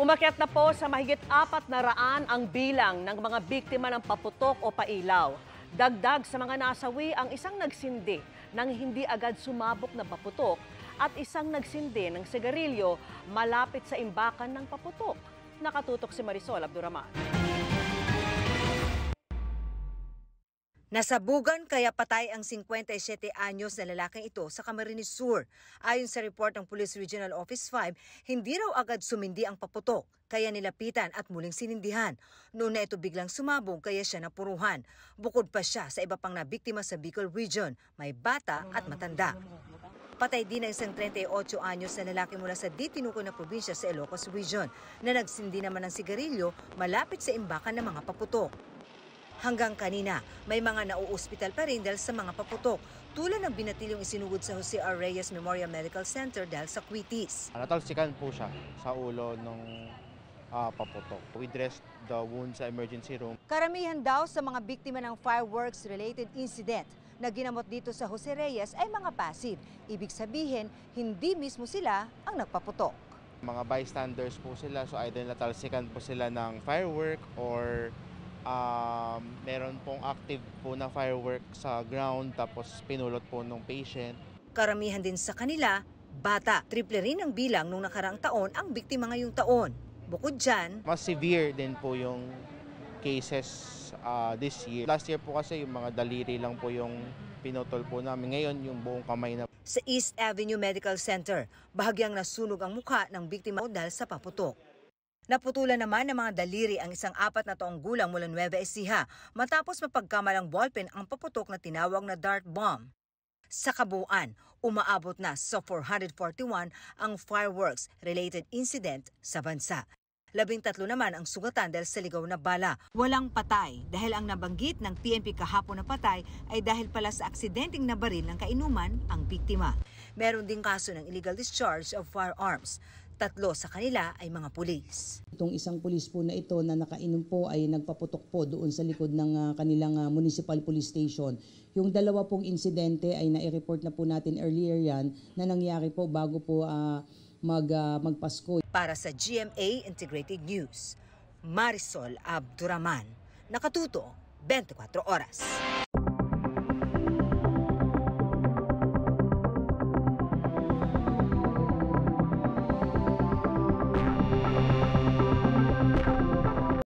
Umakyat na po sa mahigit apat na raan ang bilang ng mga biktima ng paputok o pailaw. Dagdag sa mga nasawi ang isang nagsindi ng hindi agad sumabok na paputok at isang nagsindi ng sigarilyo malapit sa imbakan ng paputok. Nakatutok si Marisol Abduraman. Nasabugan kaya patay ang 57 anyos na lalaking ito sa Camarines Sur. Ayon sa report ng Police Regional Office 5, hindi raw agad sumindi ang paputok, kaya nilapitan at muling sinindihan. Noon na ito biglang sumabog kaya siya napuruhan. Bukod pa siya sa iba pang nabiktima sa Bicol Region, may bata at matanda. Patay din ang isang 38 anyos na lalaki mula sa ditinuko na probinsya sa Ilocos Region na nagsindi naman ng sigarilyo malapit sa imbakan ng mga paputok. Hanggang kanina, may mga nauospital pa rin dahil sa mga paputok, tulad ng binatilyong isinugod sa Jose R. Reyes Memorial Medical Center dahil sa kwitis. Natalsikan po siya sa ulo ng uh, ah, paputok. We dressed the wound sa emergency room. Karamihan daw sa mga biktima ng fireworks-related incident na ginamot dito sa Jose Reyes ay mga passive. Ibig sabihin, hindi mismo sila ang nagpaputok. Mga bystanders po sila, so either natalsikan po sila ng firework or um, meron pong active po na firework sa ground tapos pinulot po ng patient. Karamihan din sa kanila, bata. Triple rin ang bilang nung nakaraang taon ang biktima ngayong taon. Bukod dyan, mas severe din po yung cases uh, this year. Last year po kasi yung mga daliri lang po yung pinotol po namin. Ngayon yung buong kamay na. Sa East Avenue Medical Center, bahagyang nasunog ang mukha ng biktima dahil sa paputok. Naputulan naman ng mga daliri ang isang apat na taong gulang mula Nueva Ecija matapos mapagkamalang ballpen ang paputok na tinawag na dart bomb. Sa kabuuan, umaabot na sa 441 ang fireworks-related incident sa bansa. Labing tatlo naman ang sugatan dahil sa ligaw na bala. Walang patay dahil ang nabanggit ng PNP kahapon na patay ay dahil pala sa aksidenteng nabaril ng kainuman ang biktima. Meron ding kaso ng illegal discharge of firearms tatlo sa kanila ay mga pulis. Itong isang pulis po na ito na nakainom po ay nagpaputok po doon sa likod ng ah, kanilang ah, municipal police station. Yung dalawa pong insidente ay nai-report na po natin earlier yan na nangyari po bago po uh, mag, uh, magpasko. Para sa GMA Integrated News, Marisol Abduraman, nakatuto 24 oras.